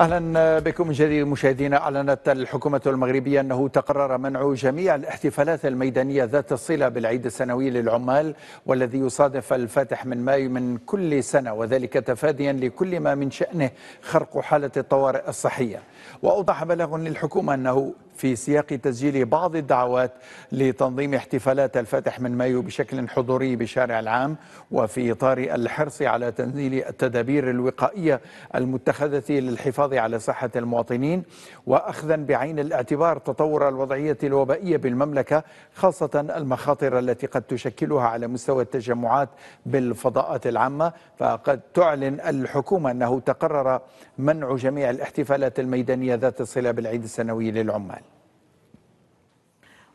اهلا بكم من جديد مشاهدينا اعلنت الحكومه المغربيه انه تقرر منع جميع الاحتفالات الميدانيه ذات الصله بالعيد السنوي للعمال والذي يصادف الفاتح من مايو من كل سنه وذلك تفاديا لكل ما من شانه خرق حاله الطوارئ الصحيه واوضح بلاغ للحكومه انه في سياق تسجيل بعض الدعوات لتنظيم احتفالات الفتح من مايو بشكل حضوري بشارع العام وفي إطار الحرص على تنزيل التدابير الوقائية المتخذة للحفاظ على صحة المواطنين وأخذا بعين الاعتبار تطور الوضعية الوبائية بالمملكة خاصة المخاطر التي قد تشكلها على مستوى التجمعات بالفضاءات العامة فقد تعلن الحكومة أنه تقرر منع جميع الاحتفالات الميدانية ذات الصلة بالعيد السنوي للعمال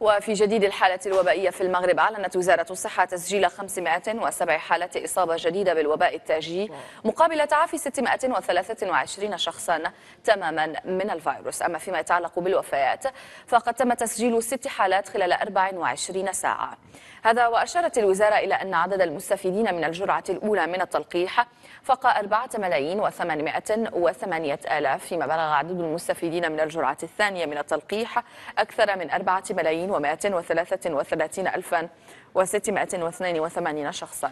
وفي جديد الحالة الوبائية في المغرب أعلنت وزارة الصحة تسجيل 507 حالة إصابة جديدة بالوباء التاجي مقابل تعافي 623 شخصا تماما من الفيروس أما فيما يتعلق بالوفيات فقد تم تسجيل ست حالات خلال 24 ساعة هذا وأشارت الوزارة إلى أن عدد المستفيدين من الجرعة الأولى من التلقيح فاق 4 ملايين و808 آلاف فيما بلغ عدد المستفيدين من الجرعة الثانية من التلقيح أكثر من 4 ملايين و133 ألفا و682 شخصا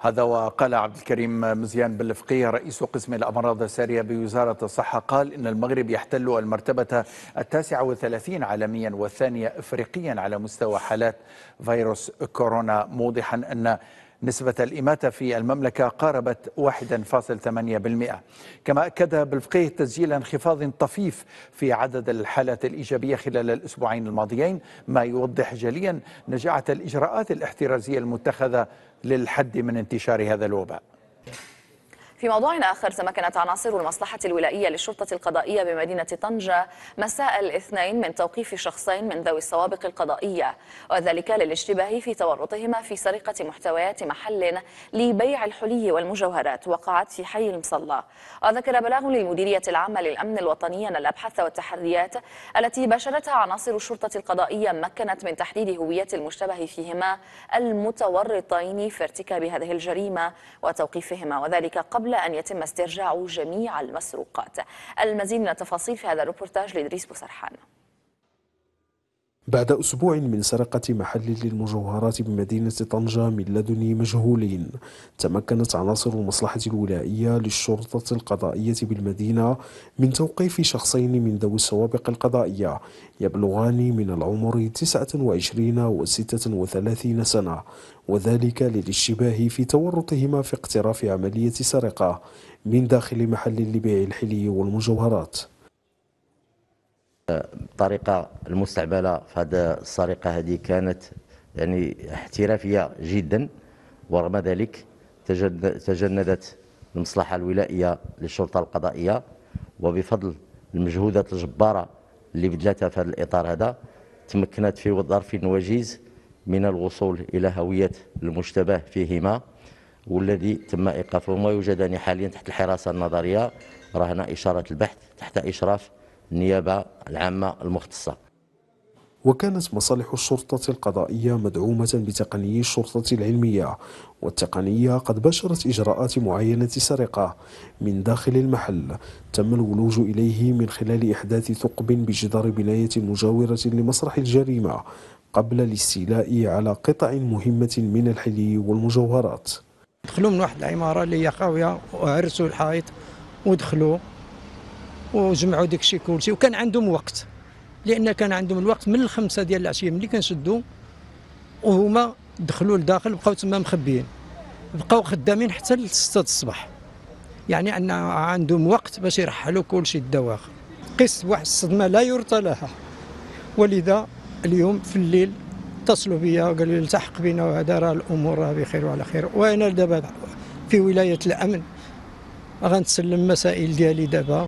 هذا وقال عبد الكريم مزيان باللفقية رئيس قسم الأمراض السارية بوزارة الصحة قال إن المغرب يحتل المرتبة التاسعة والثلاثين عالميا والثانية إفريقيا على مستوى حالات فيروس كورونا موضحا أن نسبة الإماتة في المملكة قاربت 1.8% كما أكد بالفقيه تسجيل انخفاض طفيف في عدد الحالات الإيجابية خلال الأسبوعين الماضيين ما يوضح جليا نجاعة الإجراءات الاحترازية المتخذة للحد من انتشار هذا الوباء في موضوع آخر تمكنت عناصر المصلحة الولائية للشرطة القضائية بمدينة طنجة مساء الاثنين من توقيف شخصين من ذوي السوابق القضائية وذلك للاشتباه في تورطهما في سرقة محتويات محل لبيع الحلي والمجوهرات وقعت في حي المصلى وذكر بلاغ للمديرية العامة للأمن الوطني أن الأبحاث والتحريات التي باشرتها عناصر الشرطة القضائية مكنت من تحديد هوية المشتبه فيهما المتورطين في ارتكاب هذه الجريمة وتوقيفهما وذلك قبل قبل أن يتم استرجاع جميع المسروقات المزيد من التفاصيل في هذا الروبورتاج لإدريس بوسرحان بعد أسبوع من سرقة محل للمجوهرات بمدينة طنجة من لدن مجهولين تمكنت عناصر المصلحة الولائية للشرطة القضائية بالمدينة من توقيف شخصين من ذوي السوابق القضائية يبلغان من العمر 29 و 36 سنة وذلك للاشتباه في تورطهما في اقتراف عملية سرقة من داخل محل لبيع الحلي والمجوهرات الطريقه المستعمله في هذا السرقه هذه كانت يعني احترافيه جدا ورغم ذلك تجندت المصلحه الولائيه للشرطه القضائيه وبفضل المجهودات الجباره اللي بذلتها في هذا الاطار هذا تمكنت في ظرف وجيز من الوصول الى هويه المشتبه فيهما والذي تم ايقافهما يوجدان حاليا تحت الحراسه النظريه رهن اشاره البحث تحت اشراف النيابة العامة المختصة وكانت مصالح الشرطة القضائية مدعومة بتقني الشرطة العلمية والتقنية قد باشرت إجراءات معينة سرقة من داخل المحل تم الولوج إليه من خلال إحداث ثقب بجدار بناية مجاورة لمسرح الجريمة قبل الاستيلاء على قطع مهمة من الحلي والمجوهرات دخلوا من واحد العمارة اللي هي خاوية وعرسوا الحائط ودخلوا وجمعوا داك الشيء كلشي وكان عندهم وقت لان كان عندهم الوقت من الخمسه ديال العشيه ملي كنشدوا وهما دخلوا لداخل بقاو تما مخبيين بقاو خدامين حتى ل 6 الصباح يعني ان عندهم وقت باش يرحلوا كلشي الدواخ قس واحد الصدمه لا يرثى لها ولذا اليوم في الليل اتصلوا بيا وقالوا لي التحق بنا وهذا راه الامور راه بخير وعلى خير وانا دابا في ولايه الامن غنسلم مسائل ديالي دابا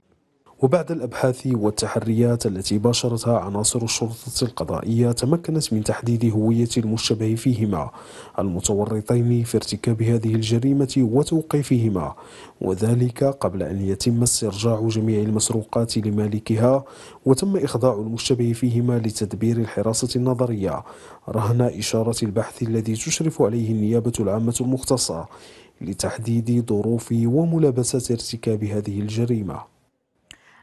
وبعد الأبحاث والتحريات التي باشرتها عناصر الشرطة القضائية تمكنت من تحديد هوية المشتبه فيهما المتورطين في ارتكاب هذه الجريمة وتوقيفهما وذلك قبل أن يتم استرجاع جميع المسروقات لمالكها وتم إخضاع المشتبه فيهما لتدبير الحراسة النظرية رهن إشارة البحث الذي تشرف عليه النيابة العامة المختصة لتحديد ظروف وملابسات ارتكاب هذه الجريمه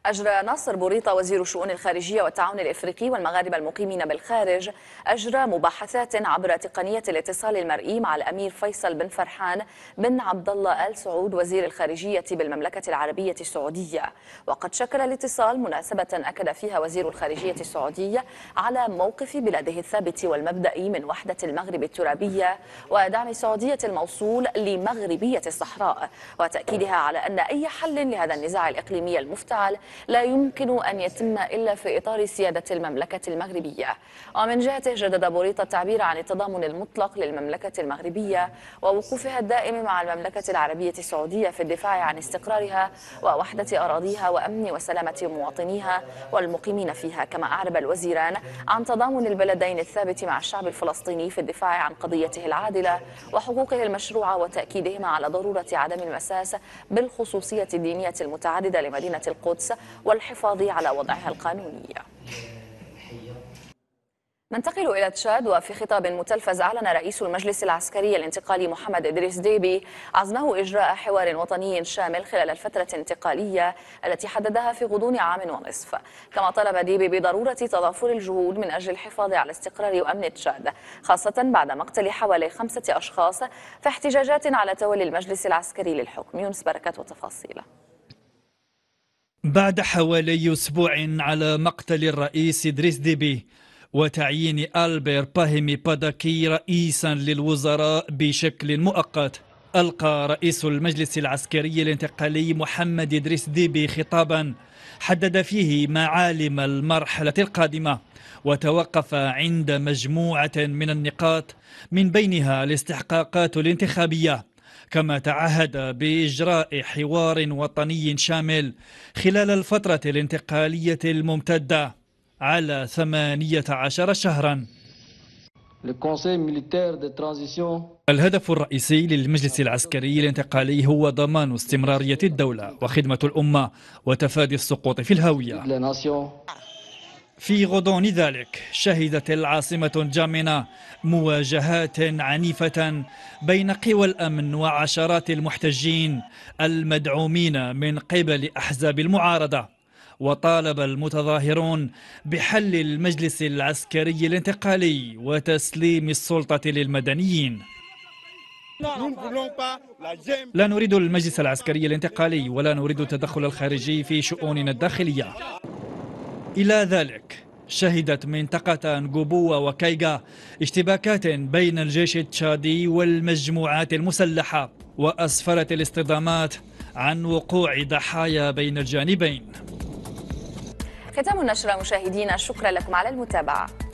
أجرى ناصر بوريطة وزير الشؤون الخارجية والتعاون الإفريقي والمغاربة المقيمين بالخارج أجرى مباحثات عبر تقنية الاتصال المرئي مع الأمير فيصل بن فرحان بن عبد الله آل سعود وزير الخارجية بالمملكة العربية السعودية وقد شكل الاتصال مناسبة أكد فيها وزير الخارجية السعودية على موقف بلاده الثابت والمبدئي من وحدة المغرب الترابية ودعم السعودية الموصول لمغربية الصحراء وتأكيدها على أن أي حل لهذا النزاع الإقليمي المفتعل لا يمكن أن يتم إلا في إطار سيادة المملكة المغربية ومن جهته جدد بوريطة التعبير عن التضامن المطلق للمملكة المغربية ووقوفها الدائم مع المملكة العربية السعودية في الدفاع عن استقرارها ووحدة أراضيها وأمن وسلامة مواطنيها والمقيمين فيها كما أعرب الوزيران عن تضامن البلدين الثابت مع الشعب الفلسطيني في الدفاع عن قضيته العادلة وحقوقه المشروعة وتأكيدهما على ضرورة عدم المساس بالخصوصية الدينية المتعددة لمدينة القدس والحفاظ على وضعها القانوني ننتقل إلى تشاد وفي خطاب متلفز أعلن رئيس المجلس العسكري الانتقالي محمد إدريس ديبي عزمه إجراء حوار وطني شامل خلال الفترة الانتقالية التي حددها في غضون عام ونصف كما طلب ديبي بضرورة تضافر الجهود من أجل الحفاظ على استقرار وأمن تشاد خاصة بعد مقتل حوالي خمسة أشخاص في احتجاجات على تولي المجلس العسكري للحكم يونس بركات وتفاصيله بعد حوالي أسبوع على مقتل الرئيس إدريس ديبي وتعيين ألبير باهيمي باداكي رئيسا للوزراء بشكل مؤقت ألقى رئيس المجلس العسكري الانتقالي محمد إدريس ديبي خطابا حدد فيه معالم المرحلة القادمة وتوقف عند مجموعة من النقاط من بينها الاستحقاقات الانتخابية كما تعهد باجراء حوار وطني شامل خلال الفتره الانتقاليه الممتده على 18 شهرا الهدف الرئيسي للمجلس العسكري الانتقالي هو ضمان استمرارية الدولة وخدمة الأمة وتفادي السقوط في الهوية في غضون ذلك شهدت العاصمة الجامنة مواجهات عنيفة بين قوى الأمن وعشرات المحتجين المدعومين من قبل أحزاب المعارضة وطالب المتظاهرون بحل المجلس العسكري الانتقالي وتسليم السلطة للمدنيين لا نريد المجلس العسكري الانتقالي ولا نريد التدخل الخارجي في شؤوننا الداخلية إلى ذلك شهدت منطقة نقبوة وكايغا اشتباكات بين الجيش التشادي والمجموعات المسلحة وأسفرت الاصطدامات عن وقوع ضحايا بين الجانبين ختام النشرة مشاهدينا شكرا لكم على المتابعة